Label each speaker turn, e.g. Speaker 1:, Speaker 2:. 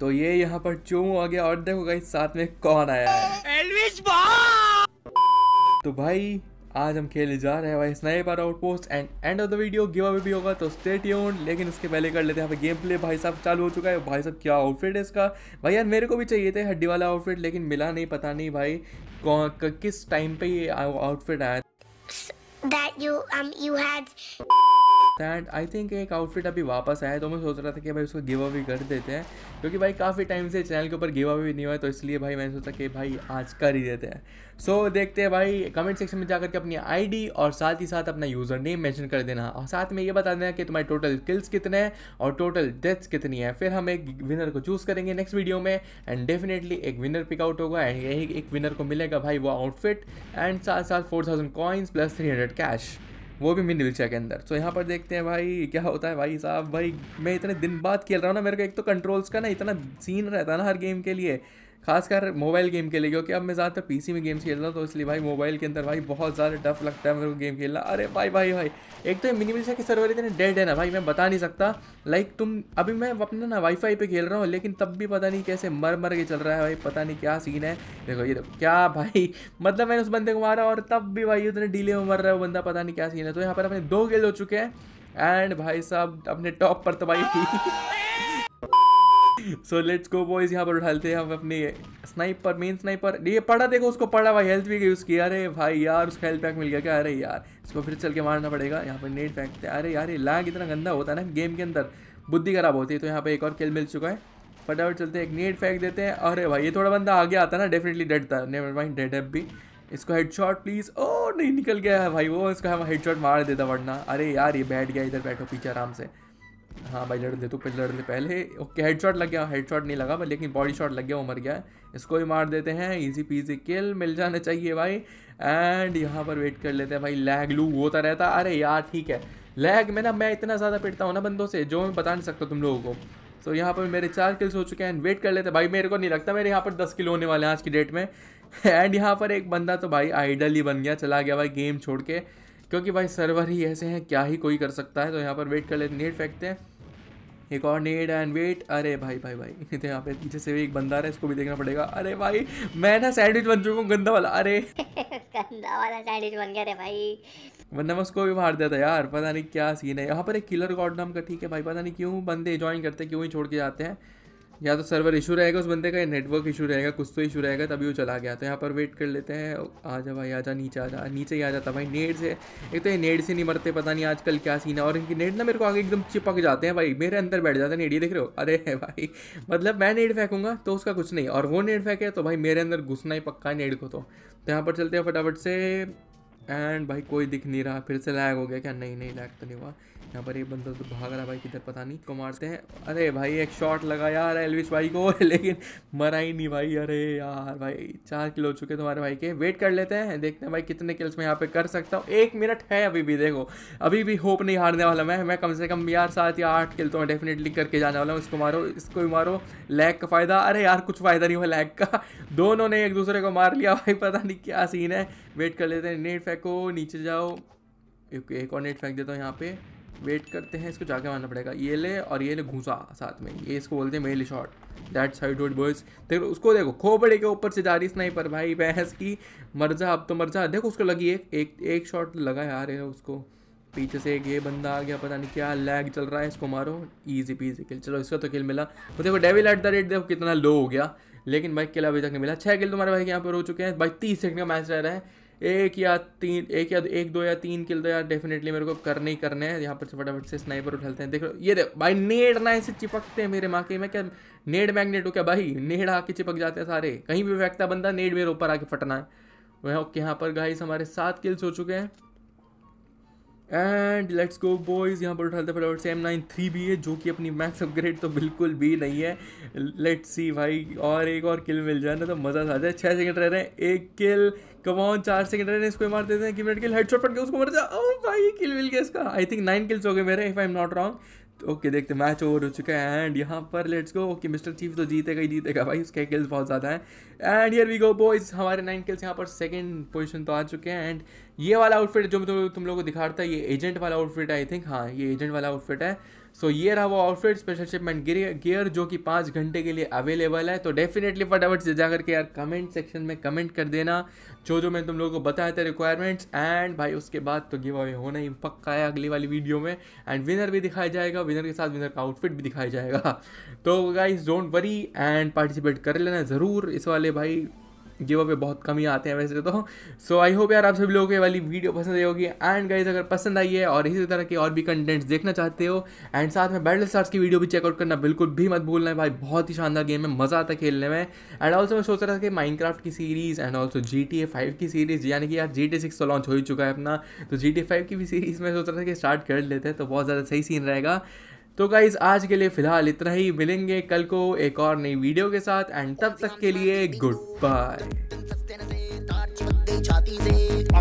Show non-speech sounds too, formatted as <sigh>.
Speaker 1: तो ये यहाँ पर चूम आ गया और देखो गाइस साथ में कौन आया है एल्विस तो भाई आज हम खेलने जा रहे हैं भाई sniper outpost and end of the video give away भी होगा तो स्टे ट्यून लेकिन उसके पहले कर लेते हैं गेम प्ले भाई साहब चालू हो चुका है भाई साहब क्या आउटफिट है इसका भाई यार मेरे को भी चाहिए थे हड्डी वाला आउटफिट लेकिन मिला नहीं पता नहीं भाई कौन किस टाइम पे ये आउटफिट आया एंड आई थिंक एक आउटफिट अभी वापस आया तो मैं सोच रहा था कि भाई उसको गिव अवे कर देते हैं क्योंकि भाई काफ़ी टाइम से चैनल के ऊपर गिव अवे नहीं हुआ तो इसलिए भाई मैंने सोचा कि भाई आज कर ही देते हैं सो so, देखते हैं भाई कमेंट सेक्शन में जाकर के अपनी आईडी और साथ ही साथ अपना यूज़र नेम मैंशन कर देना और साथ में ये बता देना कि तुम्हारे टोटल किल्स कितने हैं और टोटल डेथ्स कितनी है फिर हम एक विनर को चूज़ करेंगे नेक्स्ट वीडियो में एंड डेफिनेटली एक विनर पिकआउट होगा एंड यही एक विनर को मिलेगा भाई वो आउटफिट एंड साथ साथ four thousand coins plus three hundred cash वो भी मिनी विलचेयर के अंदर सो so, यहाँ पर देखते हैं भाई क्या होता है भाई साहब भाई मैं इतने दिन बाद खेल रहा हूँ ना मेरे को एक तो कंट्रोल्स का ना इतना सीन रहता है ना हर गेम के लिए खासकर मोबाइल गेम के लिए क्योंकि अब मैं ज़्यादातर पीसी में गेम्स खेल रहा हूँ तो इसलिए भाई मोबाइल के अंदर भाई बहुत ज़्यादा टफ लगता है मेरे को गेम खेलना अरे भाई भाई भाई एक तो मिनिमिशा के सर्वर इतने डेड है ना भाई मैं बता नहीं सकता लाइक तुम अभी मैं अपने ना वाईफाई पे खेल रहा हूँ लेकिन तब भी पता नहीं कैसे मर मर के चल रहा है भाई पता नहीं क्या सीन है देखो ये देखो क्या भाई <laughs> मतलब मैंने उस बंदे को मारा और तब भी भाई उतने डीले में मर रहा है वो बंदा पता नहीं क्या सीन है तो यहाँ पर अपने दो गेल हो चुके हैं एंड भाई साहब अपने टॉप पर तो भाई <laughs> <laughs> सो लेट्स गो बॉयज यहाँ पर उठाते हैं हम अपने स्नाइपर मेन स्नाइपर ये पढ़ा देखो उसको पढ़ा भाई हेल्थ भी यूज़ किया अरे भाई यार उसका हेल्थ पैक मिल गया क्या अरे यार इसको फिर चल के मारना पड़ेगा यहाँ पर नेट फेंकते हैं अरे यार ये लैग इतना गंदा होता है ना गेम के अंदर बुद्धि खराब होती है तो यहाँ पर एक और खेल मिल चुका है फटाफट चलते एक नेट फेंक देते हैं अरे भाई ये थोड़ा बंदा आगे आता है ना डेफिनेटली डरता था नेवर माइंड डेड भी इसको हेडशॉट प्लीज़ ओ नहीं निकल गया है भाई वो इसका शॉट मार देता वरना अरे यार ये बैठ गया इधर बैठो पीछे आराम से हाँ भाई लड़ दे तू पहले लड़ ले पहले ओके हेड शॉट लग गया हेड शॉट नहीं लगा पर लेकिन बॉडी शॉट लग गया वो मर गया इसको भी मार देते हैं इजी पीजी किल मिल जाना चाहिए भाई एंड यहाँ पर वेट कर लेते हैं भाई लैग लू होता रहता अरे यार ठीक है लैग में ना मैं इतना ज़्यादा पिटता हूँ ना बंदों से जो मैं बता नहीं सकता तुम लोगों को सो यहाँ पर मेरे चार किल्स हो चुके हैं एंड वेट कर लेते हैं भाई मेरे को नहीं लगता मेरे यहाँ पर दस किलो होने वाले हैं आज की डेट में एंड यहाँ पर एक बंदा तो भाई आइडल ही बन गया चला गया भाई गेम छोड़ के क्योंकि भाई सर्वर ही ऐसे हैं क्या ही कोई कर सकता है तो यहाँ पर वेट कर लेते नेट फेंकते हैं एक और नेड एंड वेट अरे भाई भाई भाई तो यहाँ पे पीछे से एक बंदा रहा है इसको भी देखना पड़ेगा अरे भाई मैं ना सैंडविच बन चुका हूँ गंदा वाला अरे <laughs> गंदा वाला सैंडविच बन गया रे भाई वरना मैं उसको भी मार दिया था यार पता नहीं क्या सीन है यहाँ पर एक किलर गॉड नाम का ठीक है भाई पता नहीं क्यों बंदे ज्वाइन करते क्यों ही छोड़ के जाते हैं या तो सर्वर इशू रहेगा उस बंदे का या नेटवर्क इशू रहेगा कुछ तो इशू रहेगा तभी वो चला गया तो यहाँ पर वेट कर लेते हैं आ जा भाई आ जा नीचे आ जा नीचे ही आ जाता भाई नेट से एक तो ये नेट से नहीं मरते पता नहीं आजकल क्या सीन है और इनकी नेट ना मेरे को आगे एकदम चिपक जाते हैं भाई मेरे अंदर बैठ जाते हैं नेट ये देख रहे हो अरे <laughs> भाई मतलब मैं नेट फेंकूंगा तो उसका कुछ नहीं और वो नेट फेंके तो भाई मेरे अंदर घुसना ही पक्का है नेट को तो।, तो यहाँ पर चलते हैं फटाफट से एंड भाई कोई दिख नहीं रहा फिर से लैग हो गया क्या नहीं नहीं लैग तो नहीं हुआ यहाँ पर एक बंदा तो भाग रहा भाई किधर पता नहीं को मारते हैं अरे भाई एक शॉट लगा यार एलविश भाई को <laughs> लेकिन मरा ही नहीं भाई अरे यार भाई चार किलो चुके तुम्हारे भाई के वेट कर लेते हैं देखते हैं भाई कितने किल्स मैं यहाँ पे कर सकता हूँ एक मिनट है अभी भी देखो अभी भी होप नहीं हारने वाला मैं मैं कम से कम यार सात या आठ किल तो मैं डेफिनेटली करके जाने वाला हूँ इसको मारो इसको भी मारो लैग का फ़ायदा अरे यार कुछ फ़ायदा नहीं हुआ लैग का <laughs> दोनों ने एक दूसरे को मार लिया भाई पता नहीं क्या सीन है वेट कर लेते हैं नेट फेंको नीचे जाओ एक और नेट फेंक देता हूँ यहाँ पे वेट करते हैं इसको जाके मारना पड़ेगा ये ले और ये ले घुसा साथ में ये इसको बोलते हैं male shot that side would boys देखो उसको देखो खोपड़े के ऊपर से जा रही स्नाइपर भाई बहस की मर्जा अब तो मर्जा देखो उसको लगी एक एक, एक शॉट लगा रहे हैं उसको पीछे से एक ये बंदा आ गया पता नहीं क्या लैग चल रहा है इसको मारो ईजी पीजी किल चलो इसका तो किल मिला तो देखो डेविल एट द रेट देखो कितना लो हो गया लेकिन भाई किला अभी तक नहीं मिला छः किल तुम्हारे भाई यहाँ पर हो चुके हैं भाई तीस सेकंड का मैच रह रहा है एक या तीन एक या एक दो या तीन किल तो यार डेफिनेटली मेरे को करने ही करने हैं यहाँ पर फटाफट से स्नाइपर उठलते हैं देख लो ये दे, भाई नेड ना ऐसे चिपकते हैं मेरे माँ के मैं क्या नेड मैग्नेट हो क्या भाई नेड आके चिपक जाते हैं सारे कहीं भी फेंकता बंदा नेड मेरे ऊपर आके फटना है वह ओके यहाँ पर गाइस हमारे सात किल्स हो चुके हैं एंड लेट्स गो बॉयज़ यहाँ पर उठाते फटाफट से एम नाइन थ्री भी है जो कि अपनी मैक्स अपग्रेड तो बिल्कुल भी नहीं है लेट्स सी भाई और एक और किल मिल जाए ना तो मज़ा आ जाए छः सेकंड रह रहे हैं एक किल कमाओन चार सेकंड रह रहे हैं इसको मार देते हैं कि मिनट किल शॉट पड़ गया उसको मर जा ओ oh, भाई किल मिल गया इसका आई थिंक नाइन किल्स हो गए मेरे if I am not wrong okay देखते मैच ओवर हो चुका है एंड यहाँ पर let's go okay mister chief तो जीतेगा ही जीतेगा भाई उसके किल्स बहुत ज़्यादा हैं and here we go boys हमारे नाइन किल्स यहाँ पर सेकंड पोजीशन तो आ चुके हैं एंड ये वाला आउटफिट जो मैं तुम लोगों को दिखा रहा था ये एजेंट वाला आउटफिट आई थिंक हाँ ये एजेंट वाला आउटफिट है सो so, ये रहा वो आउटफिट स्पेशल शिपमेंट गियर जो कि पाँच घंटे के लिए अवेलेबल है तो डेफिनेटली फटाफट से जाकर के यार कमेंट सेक्शन में कमेंट कर देना जो जो मैंने तुम लोगों को बताया था रिक्वायरमेंट्स एंड भाई उसके बाद तो गिव अवे होना ही पक्का है अगली वाली वीडियो में एंड विनर भी दिखाया जाएगा विनर के साथ विनर का आउटफिट भी दिखाया जाएगा <laughs> तो guys don't worry and participate कर लेना ज़रूर इस वाले भाई गिव अवे बहुत कम ही आते हैं वैसे तो सो आई होप यार आप सभी लोगों के वाली वीडियो पसंद आई होगी एंड गाइज अगर पसंद आई है और इसी तरह के और भी कंटेंट्स देखना चाहते हो एंड साथ में बैटल स्टार्स की वीडियो भी चेकआउट करना बिल्कुल भी मत भूलना है भाई बहुत ही शानदार गेम है मज़ा आता है खेलने में एंड ऑल्सो मैं सोच रहा था कि माइनक्राफ्ट की series and also G T A five की सीरीज़ यानी कि यार जी टी सिक्स तो लॉन्च हो ही चुका है अपना तो जी टी फाइव की भी सीरीज़ में सोच रहा था कि स्टार्ट कर लेते हैं तो बहुत ज़्यादा सही सीन रहेगा तो गाइज आज के लिए फिलहाल इतना ही मिलेंगे कल को एक और नई वीडियो के साथ एंड तब तक के लिए गुड बाय